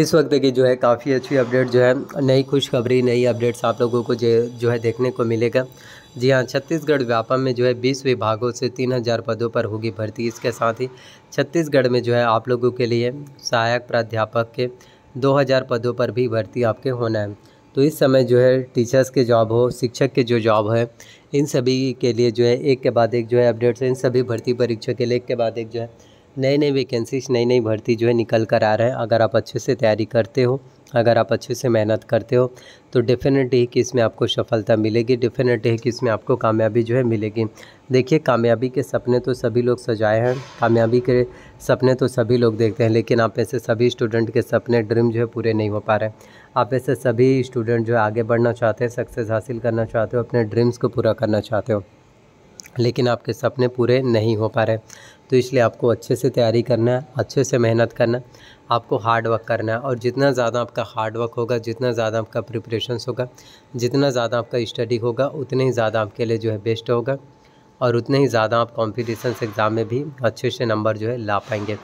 इस वक्त की जो है काफ़ी अच्छी अपडेट जो है नई खुशखबरी नई अपडेट्स आप लोगों को जो है देखने को मिलेगा जी हाँ छत्तीसगढ़ व्यापम में जो है बीस विभागों से तीन हज़ार पदों पर होगी भर्ती इसके साथ ही छत्तीसगढ़ में जो है आप लोगों के लिए सहायक प्राध्यापक के दो हज़ार पदों पर भी भर्ती आपके होना है तो इस समय जो है टीचर्स के जॉब हो शिक्षक के जो जॉब है इन सभी के लिए जो है एक के बाद एक जो है अपडेट्स इन सभी भर्ती परीक्षा के लिए एक के बाद एक जो है नए नए वैकेंसीज नई नई भर्ती जो है निकल कर आ रहे हैं अगर आप अच्छे से तैयारी करते हो अगर आप अच्छे से मेहनत करते हो तो डेफिनेट ही कि इसमें आपको सफलता मिलेगी डेफिनेट ही कि इसमें आपको कामयाबी जो है मिलेगी देखिए कामयाबी के सपने तो सभी लोग सजाए हैं कामयाबी के सपने तो सभी लोग देखते हैं लेकिन आप ऐसे सभी स्टूडेंट के सपने ड्रीम जो है पूरे नहीं हो पा रहे आप ऐसे सभी स्टूडेंट जो है आगे बढ़ना चाहते हैं सक्सेस हासिल करना चाहते हो अपने ड्रीम्स को पूरा करना चाहते हो लेकिन आपके सपने पूरे नहीं हो पा रहे तो इसलिए आपको अच्छे से तैयारी करना है अच्छे से मेहनत करना है आपको हार्ड वर्क करना है और जितना ज़्यादा आपका हार्ड वर्क होगा जितना ज़्यादा आपका प्रिपरेशन होगा जितना ज़्यादा आपका स्टडी होगा उतने ही ज़्यादा आपके लिए जो है बेस्ट होगा और उतने ही ज़्यादा आप कॉम्पिटिशन्स एग्ज़ाम में भी अच्छे से नंबर जो है ला पाएंगे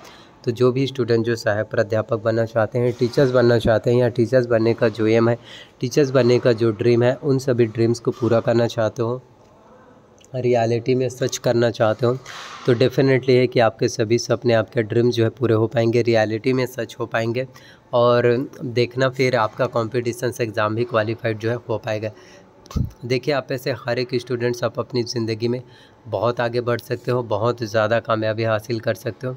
तो जो भी स्टूडेंट जो सहायक प्राध्यापक बनना चाहते हैं टीचर्स बनना चाहते हैं या टीचर्स बनने का जो एम है टीचर्स बनने का जो ड्रीम है उन सभी ड्रीम्स को पूरा करना चाहते हो रियलिटी में सच करना चाहते हो तो डेफ़िनेटली है कि आपके सभी सपने आपके ड्रीम जो है पूरे हो पाएंगे रियलिटी में सच हो पाएंगे और देखना फिर आपका कॉम्पिटिशन से एग्ज़ाम भी क्वालिफाइड जो है हो पाएगा देखिए आप ऐसे हर एक स्टूडेंट्स आप अपनी ज़िंदगी में बहुत आगे बढ़ सकते हो बहुत ज़्यादा कामयाबी हासिल कर सकते हो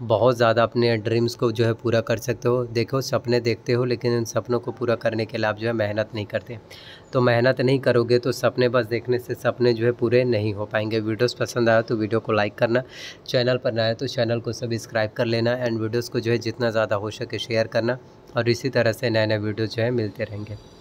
बहुत ज़्यादा अपने ड्रीम्स को जो है पूरा कर सकते हो देखो सपने देखते हो लेकिन उन सपनों को पूरा करने के लिए आप जो है मेहनत नहीं करते तो मेहनत नहीं करोगे तो सपने बस देखने से सपने जो है पूरे नहीं हो पाएंगे वीडियोस पसंद आया तो वीडियो को लाइक करना चैनल पर ना तो चैनल को सब्सक्राइब कर लेना एंड वीडियोज़ को जो है जितना ज़्यादा हो सके शेयर करना और इसी तरह से नए नए वीडियो जो है मिलते रहेंगे